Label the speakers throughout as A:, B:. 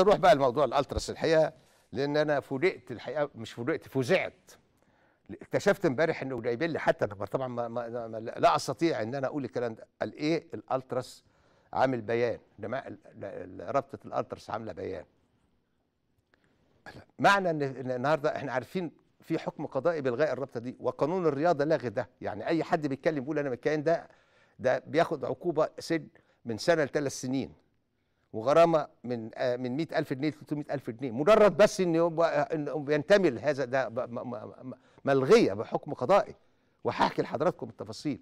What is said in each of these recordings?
A: نروح بقى لموضوع الالتراس الحقيقه لان انا فوجئت الحقيقه مش فوجئت فزعت اكتشفت امبارح ان لي حتى انا طبعا ما ما ما لا استطيع ان انا اقول الكلام ده قال ايه الالتراس عامل بيان رابطه الالتراس عامله بيان معنى ان النهارده احنا عارفين في حكم قضائي بالغاء الرابطه دي وقانون الرياضه لاغي ده يعني اي حد بيتكلم بيقول انا مكان ده ده بياخد عقوبه سجن من سنه لثلاث سنين وغرامه من آه، من 100000 جنيه 300000 جنيه مجرد بس ان ينتمي لهذا ده ملغيه بحكم قضائي وهحكي لحضراتكم التفاصيل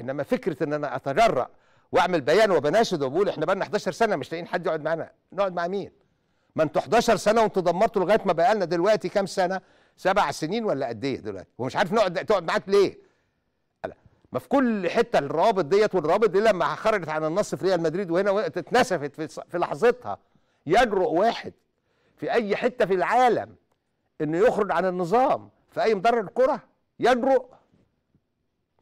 A: انما فكره ان انا اتجرأ واعمل بيان وبناشد وبقول احنا بقى لنا 11 سنه مش لاقيين حد يقعد معانا نقعد مع مين؟ ما انتوا 11 سنه وانتوا دمرتوا لغايه ما بقى لنا دلوقتي كام سنه؟ سبع سنين ولا قد ايه دلوقتي؟ ومش عارف نقعد تقعد معاك ليه؟ ما في كل حته الروابط ديت والروابط دي لما خرجت عن النص في ريال مدريد وهنا اتنسفت في لحظتها يجرؤ واحد في اي حته في العالم انه يخرج عن النظام في اي مدرب كره يجرؤ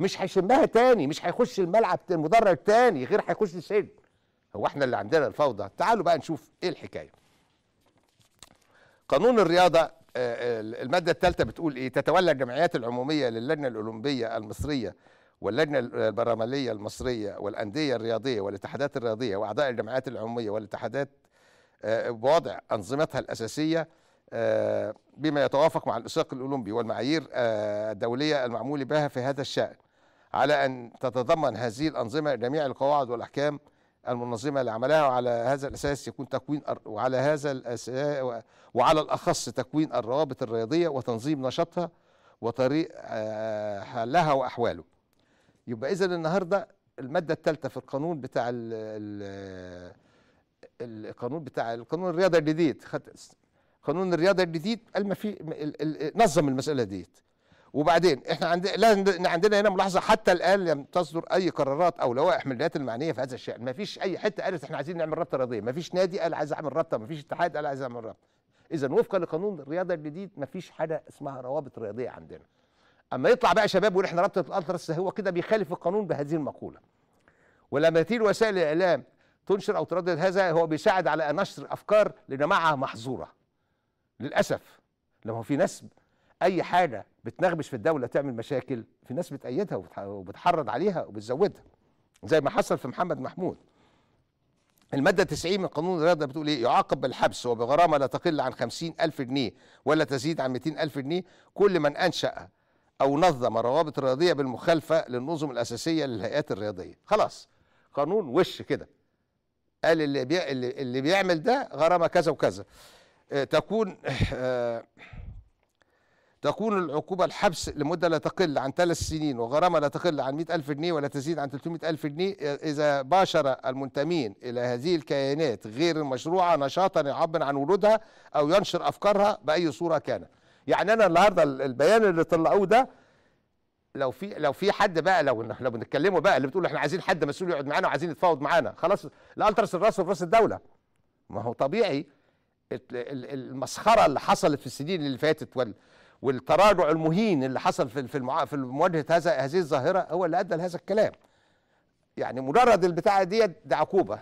A: مش هيشمها تاني مش هيخش الملعب المدرج تاني غير هيخش السجن هو احنا اللي عندنا الفوضى تعالوا بقى نشوف ايه الحكايه قانون الرياضه آه، آه، الماده الثالثه بتقول ايه تتولى الجمعيات العموميه للجنه الاولمبيه المصريه واللجنة البرلمانية المصرية والأندية الرياضية والاتحادات الرياضية وأعضاء الجمعيات العمومية والاتحادات آه، بوضع أنظمتها الأساسية آه، بما يتوافق مع الإساق الأولمبي والمعايير آه، الدولية المعمول بها في هذا الشأن على أن تتضمن هذه الأنظمة جميع القواعد والأحكام المنظمة لعملها وعلى هذا الأساس يكون تكوين وعلى هذا الأساس وعلى الأخص تكوين الروابط الرياضية وتنظيم نشاطها وطريق حلها وأحواله يبقى اذا النهارده الماده الثالثه في القانون بتاع الـ الـ القانون بتاع القانون الرياضه الجديد قانون الرياضه الجديد قال ما في نظم المساله ديت وبعدين احنا عندنا عندنا هنا ملاحظه حتى الان لم تصدر اي قرارات او لوائح من الجهات المعنيه في هذا الشان ما فيش اي حته قالت احنا عايزين نعمل رابطه رياضيه ما فيش نادي قال عايز اعمل رابطه ما فيش اتحاد قال عايز اعمل رابطه اذا وفقا لقانون الرياضه الجديد ما فيش حاجه اسمها روابط رياضيه عندنا اما يطلع بقى شباب يقول احنا رابطه الاطرس هو كده بيخالف القانون بهذه المقوله ولما تيجي وسائل الاعلام تنشر او تردد هذا هو بيساعد على نشر افكار لجماعه محظوره للاسف لما هو في ناس اي حاجه بتنغبش في الدوله تعمل مشاكل في ناس بتأيدها وبتحرض عليها وبتزودها زي ما حصل في محمد محمود المادة 90 من قانون الرياضة بتقول إيه؟ يعاقب بالحبس وبغرامة لا تقل عن 50 ألف جنيه ولا تزيد عن 200 ألف جنيه كل من أنشأ أو نظم الروابط الرياضية بالمخالفة للنظم الأساسية للهيئات الرياضية خلاص قانون وش كده قال اللي, بي... اللي بيعمل ده غرامة كذا وكذا آه، تكون آه، تكون العقوبة الحبس لمدة لا تقل عن ثلاث سنين وغرامة لا تقل عن 100 ألف جنيه ولا تزيد عن 300 ألف جنيه آه، إذا باشر المنتمين إلى هذه الكيانات غير المشروعة نشاطا يعبر عن وجودها أو ينشر أفكارها بأي صورة كانت يعني انا النهارده البيان اللي طلعوه ده لو في لو في حد بقى لو احنا بنتكلموا بقى اللي بتقول احنا عايزين حد مسؤول يقعد معانا وعايزين يتفاوض معانا خلاص الالترس الراس وفي راس الدوله ما هو طبيعي المسخره اللي حصلت في السنين اللي فاتت وال والتراجع المهين اللي حصل في في في مواجهه هذا هذه الظاهره هو اللي ادى لهذا الكلام يعني مجرد البتاعه ديت ده عقوبه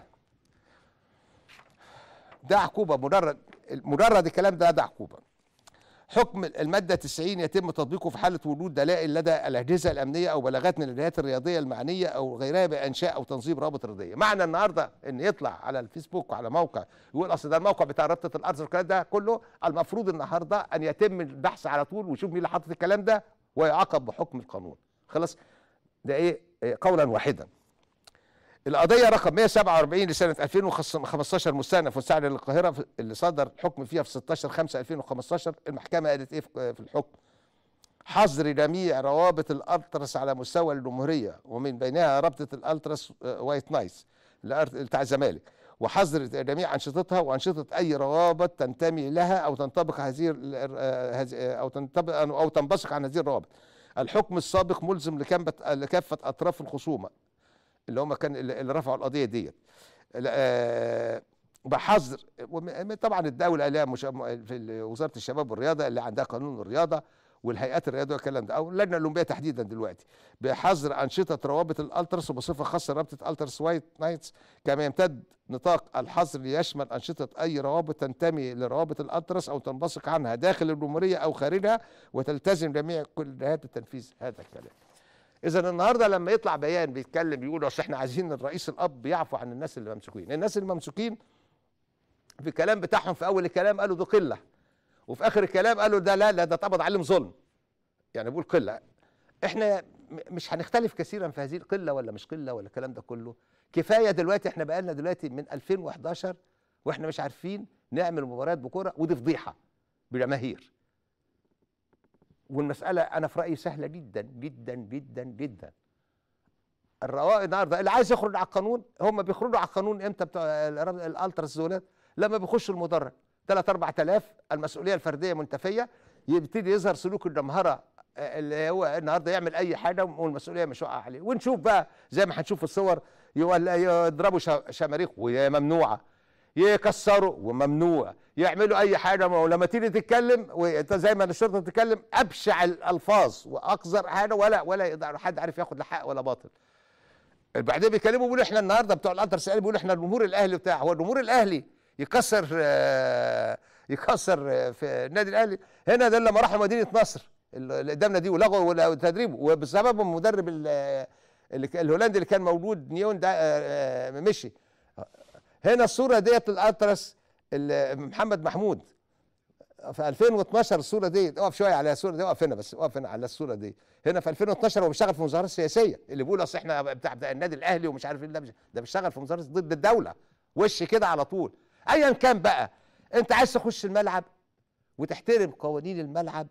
A: ده عقوبه مجرد مجرد الكلام ده ده عقوبه حكم المادة 90 يتم تطبيقه في حالة وجود دلائل لدى الأجهزة الأمنية أو بلاغات من الجهات الرياضية المعنية أو غيرها بإنشاء أو تنظيم رابط رياضية معنى النهاردة إن يطلع على الفيسبوك وعلى موقع يقول أصل ده الموقع بتاع رابطة الأرض والكلام ده كله المفروض النهاردة أن يتم البحث على طول ويشوف مين اللي حاطط الكلام ده ويعاقب بحكم القانون خلاص ده إيه, إيه؟ قولا واحدا القضية رقم 147 لسنة 2015 مستأنف مستعلن للقاهرة اللي صدر الحكم فيها في 16 5 2015 المحكمة قالت إيه في الحكم؟ حظر جميع روابط الألترس على مستوى الجمهورية ومن بينها رابطة الألترس آه، وايت نايس بتاع الزمالك وحظر جميع أنشطتها وأنشطة أي روابط تنتمي لها أو تنطبق هذه آه، آه، أو تنطبق أو تنبثق عن هذه الروابط. الحكم السابق ملزم لكافة أطراف الخصومة اللي هم كان اللي رفعوا القضيه ديت آه، بحظر آه، طبعا الدوله لها مش... في وزاره الشباب والرياضه اللي عندها قانون الرياضه والهيئات الرياضيه والكلام ده او اللجنه الاولمبيه تحديدا دلوقتي بحظر انشطه روابط الالترس وبصفه خاصه رابطه الترس وايت نايتس كما يمتد نطاق الحظر ليشمل انشطه اي روابط تنتمي لروابط الالترس او تنبثق عنها داخل الجمهوريه او خارجها وتلتزم جميع كل جهات التنفيذ هذا الكلام اذا النهارده لما يطلع بيان بيتكلم بيقول اصل احنا عايزين الرئيس الاب يعفو عن الناس اللي ممسوكين الناس اللي ممسوكين في الكلام بتاعهم في اول الكلام قالوا دي قله وفي اخر الكلام قالوا ده لا لا ده اتقبض عليهم ظلم يعني بيقول قله احنا مش هنختلف كثيرا في هذه القله ولا مش قله ولا الكلام ده كله كفايه دلوقتي احنا بقالنا دلوقتي من 2011 واحنا مش عارفين نعمل مباريات بكره ودي فضيحه بجماهير والمسألة أنا في رأيي سهلة جدا جدا جدا جدا الروائد النهارده اللي عايز يخرج على القانون هم بيخرجوا على القانون امتى بتوع الالتراسونات لما بيخشوا المدرج 3 4000 المسؤوليه الفرديه منتفيه يبتدي يظهر سلوك الجمهره آه، اللي هو النهارده يعمل اي حاجه والمسؤوليه مش واقعه عليه ونشوف بقى زي ما هنشوف في الصور يضربوا شماريخ وممنوعه يكسروا وممنوع يعملوا اي حاجه ولما تيجي تتكلم وانت زي ما الشرطه تتكلم ابشع الالفاظ واقذر حاجه ولا ولا يقدر حد عارف ياخد لا حق ولا باطل بعدين بيكلموا بيقولوا احنا النهارده بتوع الانتر سائل بيقولوا احنا الجمهور الاهلي بتاع هو الجمهور الاهلي يكسر آه، يكسر آه، في النادي الاهلي هنا ده لما راحوا مدينه نصر اللي قدامنا دي ولغوا تدريبه وبسبب المدرب الهولندي اللي كان موجود نيون ده آه، مشي هنا الصوره ديت الاطرس محمد محمود في 2012 الصوره دي اقف شويه على الصوره دي اقف هنا بس اقف هنا على الصوره دي هنا في 2012 هو بيشتغل في مظاهرات سياسيه اللي بيقول اصل احنا بتاع, بتاع النادي الاهلي ومش عارف ايه ده ده بيشتغل في مظاهرات ضد الدوله وش كده على طول ايا كان بقى انت عايز تخش الملعب وتحترم قوانين الملعب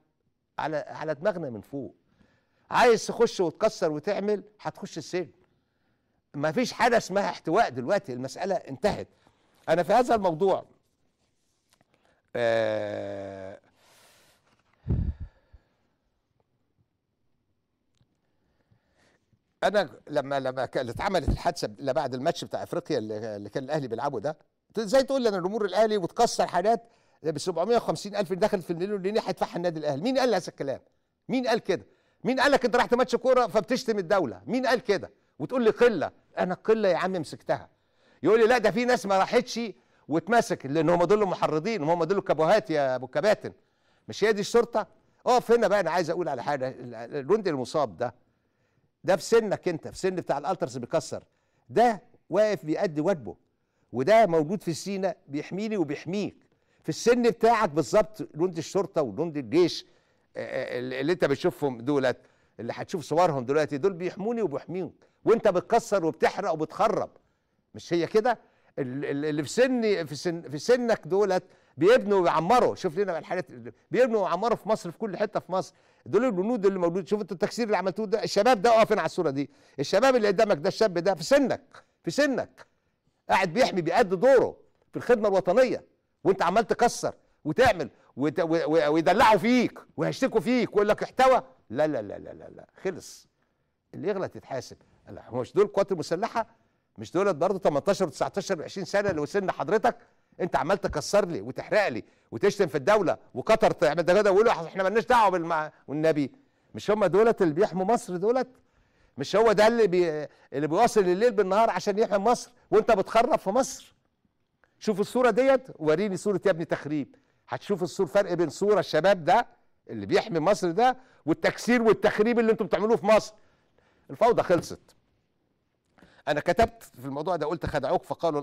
A: على على دماغنا من فوق عايز تخش وتكسر وتعمل هتخش السجن ما فيش حاجه اسمها احتواء دلوقتي المساله انتهت انا في هذا الموضوع آه، انا لما لما اتعملت الحادثه اللي بعد الماتش بتاع افريقيا اللي كان الاهلي بيلعبه ده ازاي تقول لي انا جمهور الاهلي وتكسر حاجات ب 750 الف دخل في المليون جنيه هيدفعها النادي الاهلي مين قال هذا الكلام مين قال كده مين قال لك انت رحت ماتش كوره فبتشتم الدوله مين قال كده وتقول لي قله انا القله يا عم مسكتها يقول لي لا ده في ناس ما راحتش واتمسك لان هم دول المحرضين وهم دول الكابوهات يا ابو الكباتن مش هي دي الشرطه اقف آه، هنا بقى انا عايز اقول على حاجه الجندي المصاب ده ده في سنك انت في سن بتاع الالترس بيكسر ده واقف بيأدي واجبه وده موجود في سينا بيحميني وبيحميك في السن بتاعك بالظبط جندي الشرطه وجندي الجيش آه، آه، اللي انت بتشوفهم دولت اللي هتشوف صورهم دلوقتي دول بيحموني وبيحميك وانت بتكسر وبتحرق وبتخرب مش هي كده اللي في سني في سن في سنك دولت بيبنوا ويعمروا شوف لنا الحاجات بيبنوا ويعمروا في مصر في كل حته في مصر دول البنود اللي موجود شوف انتوا التكسير اللي عملتوه ده الشباب ده واقفين على الصوره دي الشباب اللي قدامك ده الشاب ده في سنك في سنك قاعد بيحمي بيأدي دوره في الخدمه الوطنيه وانت عمال تكسر وتعمل ويدلعوا فيك ويشتكوا فيك ويقول لك احتوى لا لا لا لا لا, لا. خلص اللي يغلط يتحاسب مش دول القوات المسلحه مش دولت برضه 18 و19 و20 سنه اللي وصلنا حضرتك انت عمال تكسر لي وتحرق لي وتشتم في الدوله وقطر تعمل ده ويقولوا احنا مالناش دعوه بالمع... والنبي مش هم دولت اللي بيحموا مصر دولت مش هو ده اللي بي... اللي بيواصل الليل بالنهار عشان يحمي مصر وانت بتخرب في مصر شوف الصوره ديت وريني صوره يا ابني تخريب هتشوف الصور فرق بين صوره الشباب ده اللي بيحمي مصر ده والتكسير والتخريب اللي انتم بتعملوه في مصر الفوضى خلصت انا كتبت في الموضوع ده قلت خدعوك فقالوا